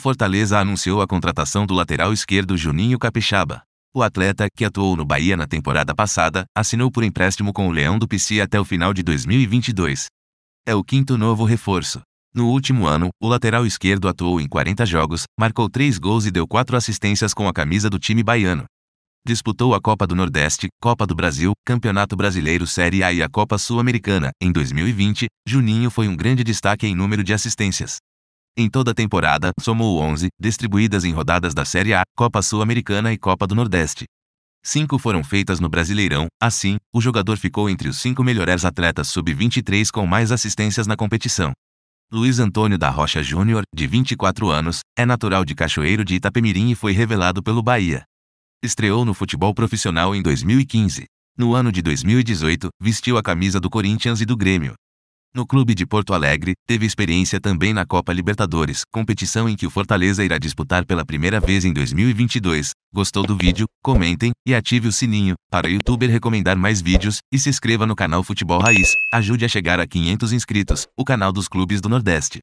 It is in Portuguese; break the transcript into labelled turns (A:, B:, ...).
A: Fortaleza anunciou a contratação do lateral esquerdo Juninho Capixaba. O atleta, que atuou no Bahia na temporada passada, assinou por empréstimo com o Leão do Pici até o final de 2022. É o quinto novo reforço. No último ano, o lateral esquerdo atuou em 40 jogos, marcou 3 gols e deu 4 assistências com a camisa do time baiano. Disputou a Copa do Nordeste, Copa do Brasil, Campeonato Brasileiro Série A e a Copa Sul-Americana. Em 2020, Juninho foi um grande destaque em número de assistências. Em toda a temporada, somou 11, distribuídas em rodadas da Série A, Copa Sul-Americana e Copa do Nordeste. Cinco foram feitas no Brasileirão, assim, o jogador ficou entre os cinco melhores atletas sub-23 com mais assistências na competição. Luiz Antônio da Rocha Júnior, de 24 anos, é natural de Cachoeiro de Itapemirim e foi revelado pelo Bahia. Estreou no futebol profissional em 2015. No ano de 2018, vestiu a camisa do Corinthians e do Grêmio. No clube de Porto Alegre, teve experiência também na Copa Libertadores, competição em que o Fortaleza irá disputar pela primeira vez em 2022. Gostou do vídeo? Comentem e ative o sininho para o youtuber recomendar mais vídeos e se inscreva no canal Futebol Raiz. Ajude a chegar a 500 inscritos, o canal dos clubes do Nordeste.